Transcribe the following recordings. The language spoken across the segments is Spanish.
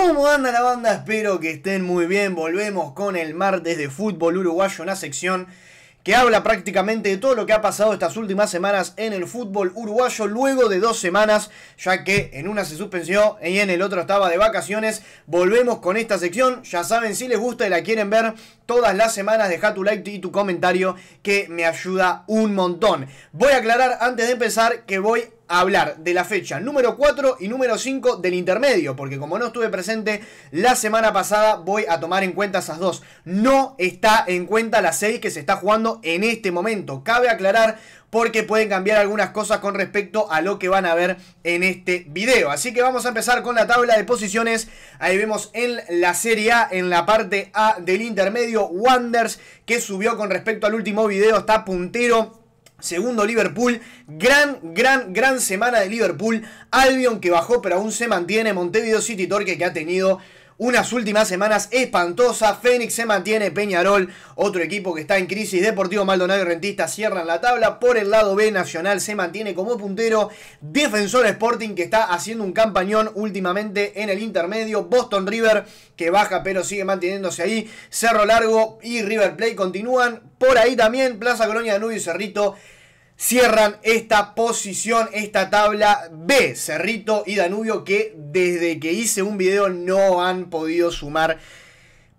¿Cómo anda la banda? Espero que estén muy bien. Volvemos con el martes de fútbol uruguayo, una sección que habla prácticamente de todo lo que ha pasado estas últimas semanas en el fútbol uruguayo, luego de dos semanas, ya que en una se suspendió y en el otro estaba de vacaciones. Volvemos con esta sección. Ya saben, si les gusta y la quieren ver todas las semanas, deja tu like y tu comentario que me ayuda un montón. Voy a aclarar antes de empezar que voy a hablar de la fecha número 4 y número 5 del intermedio, porque como no estuve presente la semana pasada, voy a tomar en cuenta esas dos. No está en cuenta la 6 que se está jugando en este momento. Cabe aclarar porque pueden cambiar algunas cosas con respecto a lo que van a ver en este video. Así que vamos a empezar con la tabla de posiciones. Ahí vemos en la Serie A, en la parte A del intermedio, Wonders, que subió con respecto al último video, está puntero Segundo Liverpool, gran, gran, gran semana de Liverpool. Albion que bajó pero aún se mantiene. Montevideo City Torque que ha tenido unas últimas semanas espantosas. Fénix se mantiene, Peñarol, otro equipo que está en crisis. Deportivo Maldonado y Rentista cierran la tabla. Por el lado B, Nacional se mantiene como puntero. Defensor Sporting que está haciendo un campañón últimamente en el intermedio. Boston River que baja pero sigue manteniéndose ahí. Cerro Largo y River Plate continúan. Por ahí también Plaza Colonia, Nubio y Cerrito cierran esta posición, esta tabla B, Cerrito y Danubio, que desde que hice un video no han podido sumar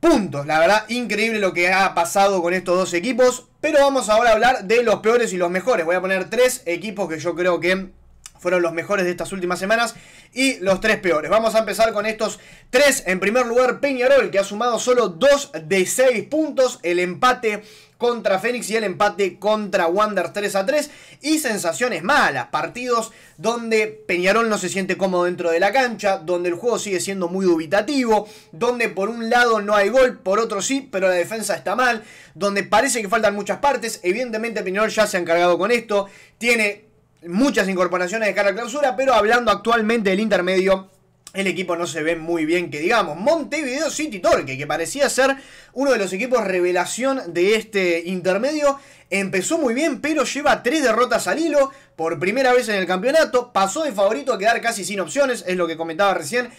puntos. La verdad, increíble lo que ha pasado con estos dos equipos. Pero vamos ahora a hablar de los peores y los mejores. Voy a poner tres equipos que yo creo que fueron los mejores de estas últimas semanas y los tres peores. Vamos a empezar con estos tres. En primer lugar, Peñarol, que ha sumado solo dos de seis puntos. El empate contra Fénix y el empate contra Wander 3 a 3. Y sensaciones malas, partidos donde Peñarol no se siente cómodo dentro de la cancha, donde el juego sigue siendo muy dubitativo, donde por un lado no hay gol, por otro sí, pero la defensa está mal, donde parece que faltan muchas partes. Evidentemente Peñarol ya se ha encargado con esto, tiene muchas incorporaciones de cara a clausura, pero hablando actualmente del intermedio el equipo no se ve muy bien, que digamos. Montevideo City Torque, que parecía ser uno de los equipos revelación de este intermedio, empezó muy bien, pero lleva tres derrotas al hilo por primera vez en el campeonato. Pasó de favorito a quedar casi sin opciones, es lo que comentaba recién.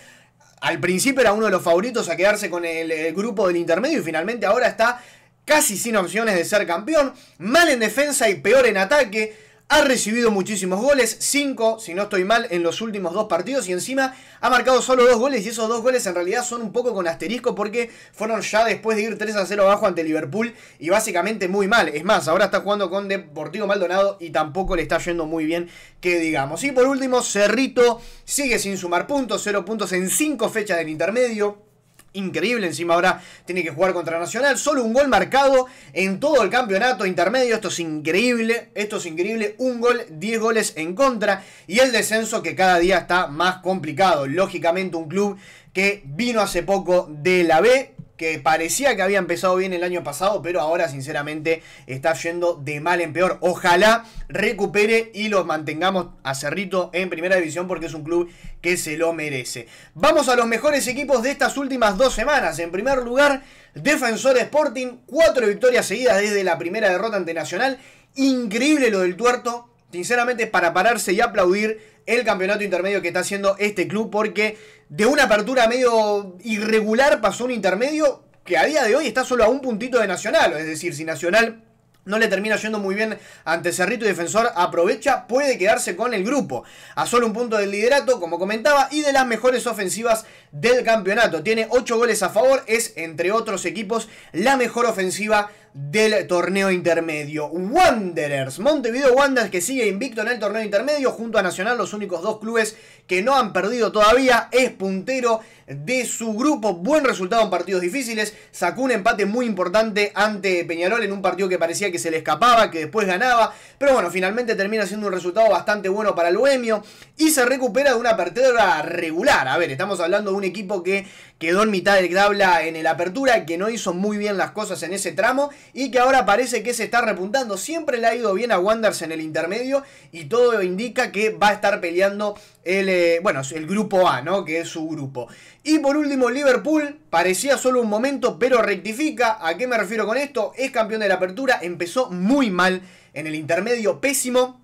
Al principio era uno de los favoritos a quedarse con el, grupo del intermedio y finalmente ahora está casi sin opciones de ser campeón. Mal en defensa y peor en ataque ha recibido muchísimos goles, 5 si no estoy mal en los últimos dos partidos y encima ha marcado solo dos goles y esos dos goles en realidad son un poco con asterisco porque fueron ya después de ir 3 a 0 abajo ante Liverpool y básicamente muy mal. Es más, ahora está jugando con Deportivo Maldonado y tampoco le está yendo muy bien que digamos. Y por último, Cerrito sigue sin sumar puntos, 0 puntos en 5 fechas del intermedio increíble. Encima ahora tiene que jugar contra Nacional. Solo un gol marcado en todo el campeonato intermedio. Esto es increíble. Esto es increíble. Un gol, 10 goles en contra. Y el descenso que cada día está más complicado. Lógicamente un club que vino hace poco de la B que parecía que había empezado bien el año pasado, pero ahora sinceramente está yendo de mal en peor. Ojalá recupere y lo mantengamos a Cerrito en primera división porque es un club que se lo merece. Vamos a los mejores equipos de estas últimas dos semanas. En primer lugar, Defensor Sporting, cuatro victorias seguidas desde la primera derrota ante Nacional. Increíble lo del tuerto. Sinceramente, para pararse y aplaudir el campeonato intermedio que está haciendo este club porque de una apertura medio irregular pasó un intermedio que a día de hoy está solo a un puntito de Nacional, es decir, si Nacional no le termina yendo muy bien ante Cerrito y Defensor, aprovecha, puede quedarse con el grupo. A solo un punto del liderato, como comentaba, y de las mejores ofensivas del campeonato. Tiene 8 goles a favor, es entre otros equipos la mejor ofensiva del torneo intermedio. Wanderers, Montevideo Wanderers que sigue invicto en el torneo intermedio junto a Nacional, los únicos dos clubes que no han perdido todavía, es puntero de su grupo. Buen resultado en partidos difíciles. Sacó un empate muy importante ante Peñarol en un partido que parecía que se le escapaba, que después ganaba. Pero bueno, finalmente termina siendo un resultado bastante bueno para el Bohemio. Y se recupera de una apertura regular. A ver, estamos hablando de un equipo que quedó en mitad del tabla en el apertura, que no hizo muy bien las cosas en ese tramo y que ahora parece que se está repuntando. Siempre le ha ido bien a Wanders en el intermedio y todo indica que va a estar peleando el, eh, bueno, el grupo A, ¿no? Que es su grupo. Y por último, Liverpool, parecía solo un momento, pero rectifica. ¿A qué me refiero con esto? Es campeón de la apertura, empezó muy mal en el intermedio, pésimo,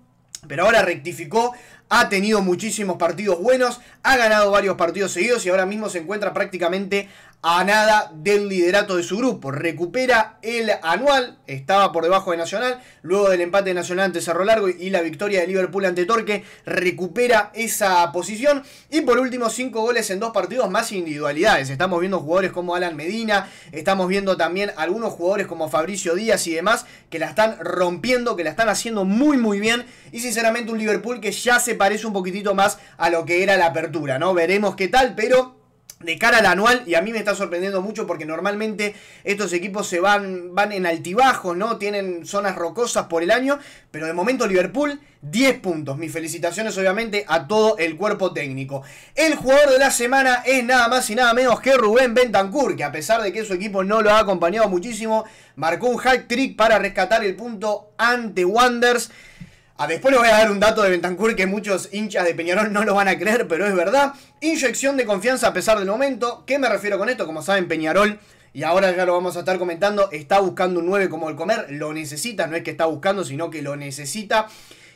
pero ahora rectificó. Ha tenido muchísimos partidos buenos, ha ganado varios partidos seguidos y ahora mismo se encuentra prácticamente a nada del liderato de su grupo. Recupera el anual, estaba por debajo de Nacional, luego del empate Nacional ante Cerro Largo y la victoria de Liverpool ante Torque, recupera esa posición. Y por último, cinco goles en dos partidos más individualidades. Estamos viendo jugadores como Alan Medina, estamos viendo también algunos jugadores como Fabricio Díaz y demás que la están rompiendo, que la están haciendo muy muy bien. Y sinceramente un Liverpool que ya se parece un poquitito más a lo que era la apertura, ¿no? Veremos qué tal, pero de cara al anual y a mí me está sorprendiendo mucho porque normalmente estos equipos se van, van en altibajos, ¿no? Tienen zonas rocosas por el año, pero de momento Liverpool 10 puntos. Mis felicitaciones obviamente a todo el cuerpo técnico. El jugador de la semana es nada más y nada menos que Rubén Bentancur, que a pesar de que su equipo no lo ha acompañado muchísimo, marcó un hat trick para rescatar el punto ante Wanders. A ah, después les voy a dar un dato de Bentancur que muchos hinchas de Peñarol no lo van a creer, pero es verdad. Inyección de confianza a pesar del momento. ¿Qué me refiero con esto? Como saben, Peñarol, y ahora ya lo vamos a estar comentando, está buscando un 9 como el comer. Lo necesita, no es que está buscando, sino que lo necesita.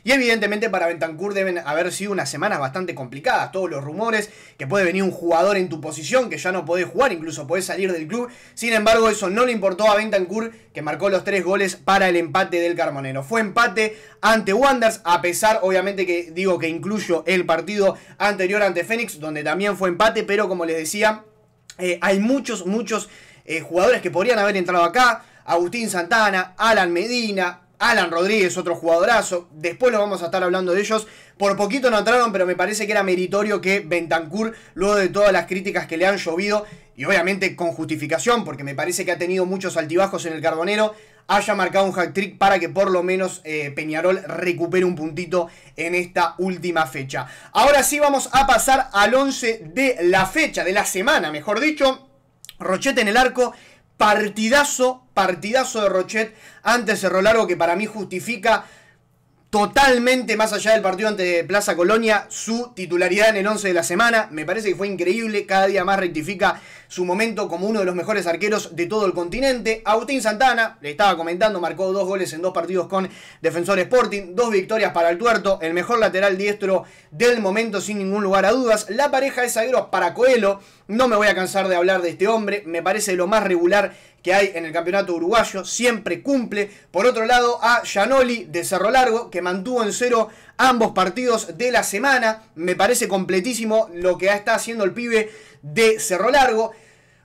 Y evidentemente para Bentancur deben haber sido unas semanas bastante complicadas. Todos los rumores que puede venir un jugador en tu posición que ya no podés jugar, incluso podés salir del club. Sin embargo, eso no le importó a Bentancur que marcó los tres goles para el empate del Carmonero. Fue empate ante Wanders, a pesar, obviamente, que digo que incluyo el partido anterior ante Fénix, donde también fue empate, pero como les decía, eh, hay muchos, muchos eh, jugadores que podrían haber entrado acá. Agustín Santana, Alan Medina, Alan Rodríguez, otro jugadorazo. Después lo vamos a estar hablando de ellos. Por poquito no entraron, pero me parece que era meritorio que Bentancur, luego de todas las críticas que le han llovido, y obviamente con justificación, porque me parece que ha tenido muchos altibajos en el Carbonero, haya marcado un hack trick para que por lo menos eh, Peñarol recupere un puntito en esta última fecha. Ahora sí vamos a pasar al 11 de la fecha, de la semana, mejor dicho. Rochete en el arco, Partidazo, partidazo de Rochet antes Cerro Largo que para mí justifica totalmente más allá del partido ante Plaza Colonia, su titularidad en el 11 de la semana. Me parece que fue increíble, cada día más rectifica su momento como uno de los mejores arqueros de todo el continente. Agustín Santana, le estaba comentando, marcó dos goles en dos partidos con Defensor Sporting, dos victorias para el Tuerto, el mejor lateral diestro del momento sin ningún lugar a dudas. La pareja de zagueros para Coelho, no me voy a cansar de hablar de este hombre, me parece lo más regular que hay en el campeonato uruguayo, siempre cumple. Por otro lado, a Gianoli de Cerro Largo, que mantuvo en cero ambos partidos de la semana. Me parece completísimo lo que está haciendo el pibe de Cerro Largo.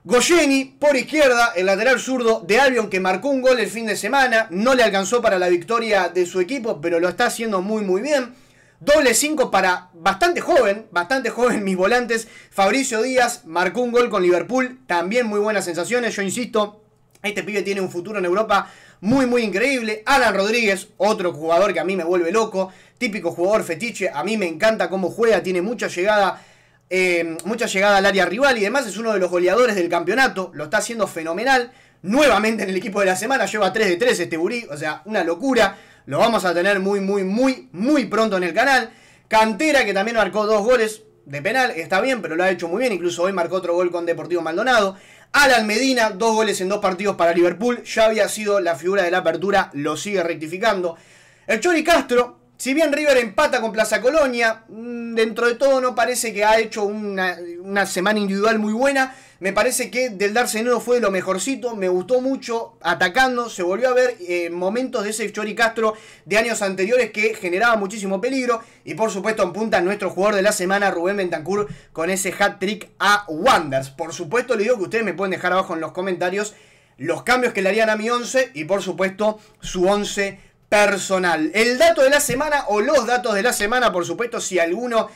Goyeni por izquierda, el lateral zurdo de Albion que marcó un gol el fin de semana, no le alcanzó para la victoria de su equipo, pero lo está haciendo muy muy bien. Doble 5 para bastante joven, bastante joven mis volantes. Fabricio Díaz marcó un gol con Liverpool, también muy buenas sensaciones, yo insisto, este pibe tiene un futuro en Europa muy, muy increíble. Alan Rodríguez, otro jugador que a mí me vuelve loco. Típico jugador fetiche. A mí me encanta cómo juega. Tiene mucha llegada. Eh, mucha llegada al área rival y además Es uno de los goleadores del campeonato. Lo está haciendo fenomenal. Nuevamente en el equipo de la semana. Lleva 3 de 3 este Burí. O sea, una locura. Lo vamos a tener muy, muy, muy, muy pronto en el canal. Cantera, que también marcó dos goles de penal. Está bien, pero lo ha hecho muy bien. Incluso hoy marcó otro gol con Deportivo Maldonado. Alan Medina, dos goles en dos partidos para Liverpool, ya había sido la figura de la apertura, lo sigue rectificando. El Chori Castro, si bien River empata con Plaza Colonia, mm, dentro de todo no parece que ha hecho una, una semana individual muy buena. Me parece que del darse nudo fue de lo mejorcito, me gustó mucho, atacando, se volvió a ver eh, momentos de ese Chori Castro de años anteriores que generaba muchísimo peligro. Y por supuesto en punta nuestro jugador de la semana, Rubén Bentancur, con ese hat-trick a Wonders Por supuesto le digo que ustedes me pueden dejar abajo en los comentarios los cambios que le harían a mi 11 y por supuesto su 11 personal. El dato de la semana o los datos de la semana, por supuesto, si alguno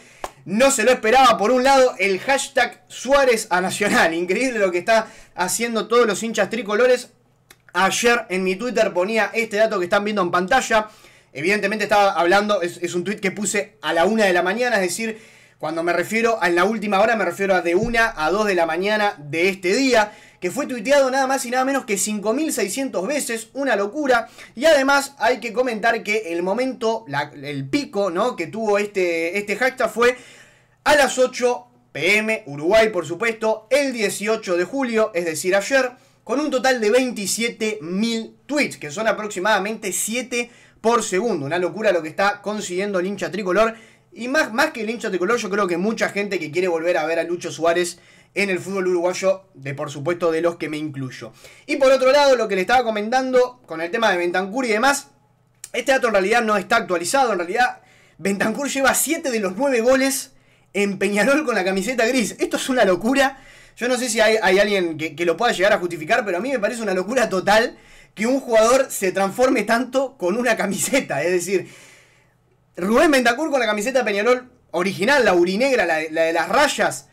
no se lo esperaba, por un lado, el hashtag Suárez a Nacional. Increíble lo que está haciendo todos los hinchas tricolores. Ayer en mi Twitter ponía este dato que están viendo en pantalla. Evidentemente estaba hablando, es, un tweet que puse a la una de la mañana, es decir, cuando me refiero a la última hora, me refiero a de una a 2 de la mañana de este día que fue tuiteado nada más y nada menos que 5.600 veces, una locura. Y además hay que comentar que el momento, el pico, ¿no? Que tuvo este, este hashtag fue a las 8 pm, Uruguay por supuesto, el 18 de julio, es decir, ayer, con un total de 27.000 tweets, que son aproximadamente 7 por segundo. Una locura lo que está consiguiendo el hincha tricolor. Y más, más que el hincha tricolor, yo creo que mucha gente que quiere volver a ver a Lucho Suárez en el fútbol uruguayo, de por supuesto de los que me incluyo. Y por otro lado, lo que le estaba comentando con el tema de Bentancur y demás, este dato en realidad no está actualizado, en realidad Bentancur lleva 7 de los 9 goles en Peñarol con la camiseta gris. Esto es una locura. Yo no sé si hay, alguien que, lo pueda llegar a justificar, pero a mí me parece una locura total que un jugador se transforme tanto con una camiseta. Es decir, Rubén Bentancur con la camiseta de Peñarol original, la urinegra, la de las rayas,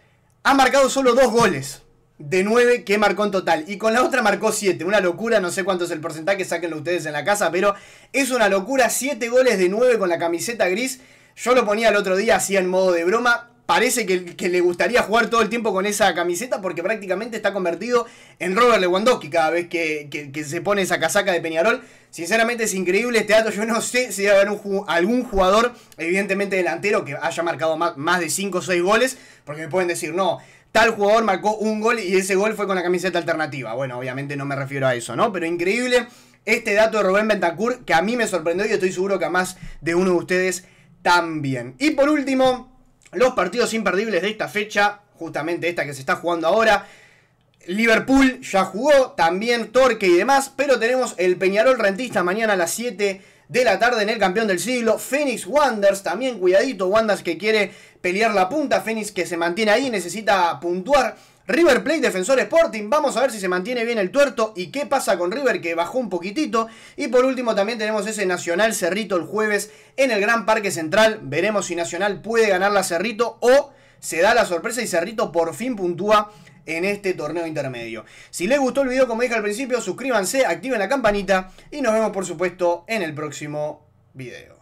ha marcado solo dos goles de 9 que marcó en total. Y con la otra marcó 7. Una locura, no sé cuánto es el porcentaje, sáquenlo ustedes en la casa, pero es una locura. 7 goles de 9 con la camiseta gris. Yo lo ponía el otro día así en modo de broma parece que, le gustaría jugar todo el tiempo con esa camiseta porque prácticamente está convertido en Robert Lewandowski cada vez que, se pone esa casaca de Peñarol. Sinceramente es increíble este dato. Yo no sé si va a haber algún jugador, evidentemente delantero, que haya marcado más, de 5 o 6 goles, porque me pueden decir, no, tal jugador marcó un gol y ese gol fue con la camiseta alternativa. Bueno, obviamente no me refiero a eso, ¿no? Pero increíble este dato de Rubén Bentancur que a mí me sorprendió y estoy seguro que a más de uno de ustedes también. Y por último... Los partidos imperdibles de esta fecha, justamente esta que se está jugando ahora. Liverpool ya jugó, también Torque y demás, pero tenemos el Peñarol Rentista mañana a las 7 de la tarde en el campeón del siglo. Phoenix Wanders, también cuidadito, Wanders que quiere pelear la punta, Phoenix que se mantiene ahí, necesita puntuar River Plate, Defensor Sporting. Vamos a ver si se mantiene bien el tuerto y qué pasa con River que bajó un poquitito. Y por último también tenemos ese Nacional Cerrito el jueves en el Gran Parque Central. Veremos si Nacional puede ganar la Cerrito o se da la sorpresa y Cerrito por fin puntúa en este torneo intermedio. Si les gustó el video como dije al principio, suscríbanse, activen la campanita y nos vemos por supuesto en el próximo video.